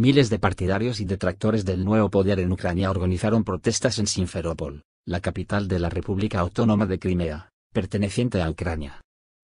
Miles de partidarios y detractores del nuevo poder en Ucrania organizaron protestas en Sinferopol, la capital de la República Autónoma de Crimea, perteneciente a Ucrania.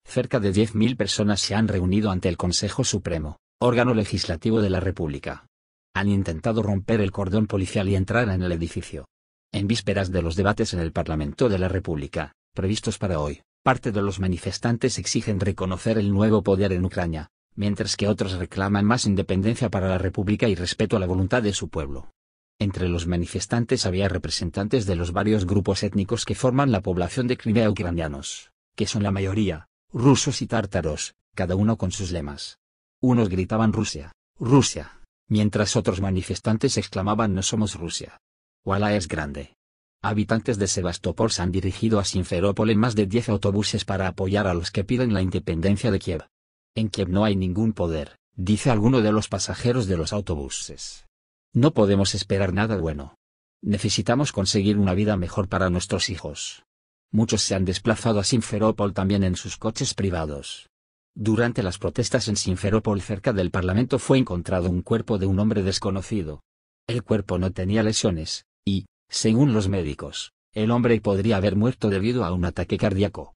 Cerca de 10.000 personas se han reunido ante el Consejo Supremo, órgano legislativo de la República. Han intentado romper el cordón policial y entrar en el edificio. En vísperas de los debates en el Parlamento de la República, previstos para hoy, parte de los manifestantes exigen reconocer el nuevo poder en Ucrania, mientras que otros reclaman más independencia para la República y respeto a la voluntad de su pueblo. Entre los manifestantes había representantes de los varios grupos étnicos que forman la población de Crimea ucranianos, que son la mayoría, rusos y tártaros, cada uno con sus lemas. Unos gritaban Rusia, Rusia, mientras otros manifestantes exclamaban No somos Rusia. Wala es grande. Habitantes de Sebastopol se han dirigido a sinferópol en más de 10 autobuses para apoyar a los que piden la independencia de Kiev en Kiev no hay ningún poder, dice alguno de los pasajeros de los autobuses. No podemos esperar nada bueno. Necesitamos conseguir una vida mejor para nuestros hijos. Muchos se han desplazado a Sinferopol también en sus coches privados. Durante las protestas en Sinferopol cerca del Parlamento fue encontrado un cuerpo de un hombre desconocido. El cuerpo no tenía lesiones, y, según los médicos, el hombre podría haber muerto debido a un ataque cardíaco.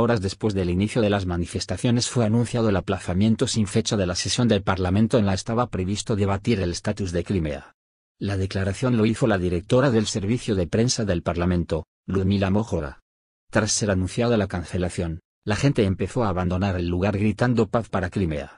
Horas después del inicio de las manifestaciones fue anunciado el aplazamiento sin fecha de la sesión del Parlamento en la estaba previsto debatir el estatus de Crimea. La declaración lo hizo la directora del servicio de prensa del Parlamento, Ludmila Mojora. Tras ser anunciada la cancelación, la gente empezó a abandonar el lugar gritando paz para Crimea.